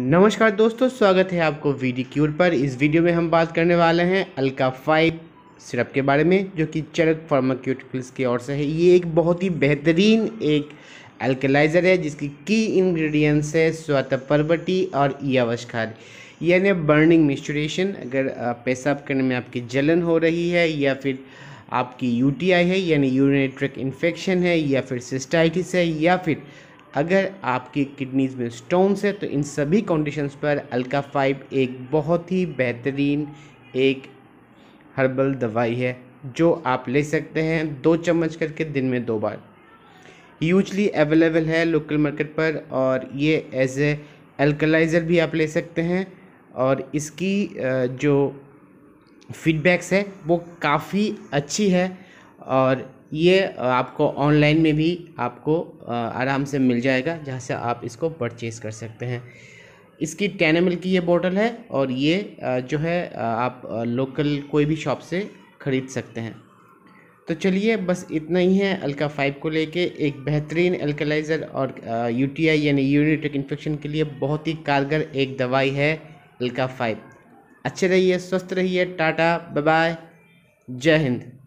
नमस्कार दोस्तों स्वागत है आपको वीडी क्यूर पर इस वीडियो में हम बात करने वाले हैं अल्का फाइव सिरप के बारे में जो कि चरक फार्माक्यूटिकल्स की ओर से है ये एक बहुत ही बेहतरीन एक अल्कलाइज़र है जिसकी की इंग्रेडिएंट्स है स्वतः परबटी और यावशखार यानी बर्निंग मिस्टोरेशन अगर पेशाब करने में आपकी जलन हो रही है या फिर आपकी यूटीआई है यानी यूरिनेट्रिक इन्फेक्शन है या फिर सिस्टाइटिस है या फिर अगर आपकी किडनीज में स्टोन्स है तो इन सभी कंडीशंस पर अल्का फाइव एक बहुत ही बेहतरीन एक हर्बल दवाई है जो आप ले सकते हैं दो चम्मच करके दिन में दो बार यूजली अवेलेबल है लोकल मार्केट पर और ये एज ए एल्कलाइज़र भी आप ले सकते हैं और इसकी जो फीडबैक्स है वो काफ़ी अच्छी है और ये आपको ऑनलाइन में भी आपको आराम से मिल जाएगा जहाँ से आप इसको परचेज़ कर सकते हैं इसकी टेन एम की ये बॉटल है और ये जो है आप लोकल कोई भी शॉप से ख़रीद सकते हैं तो चलिए बस इतना ही है अल्का फाइव को लेके एक बेहतरीन अल्कलाइज़र और यूटीआई यानी यूनिटेक इन्फेक्शन के लिए बहुत ही कारगर एक दवाई है अल्का फाइव अच्छे रहिए स्वस्थ रहिए टाटा बाय जय हिंद